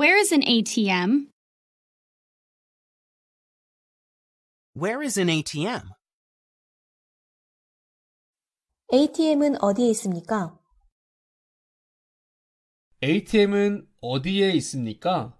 Where is an ATM? Where is an ATM? ATM은 어디에 있습니까? ATM은 어디에 있습니까?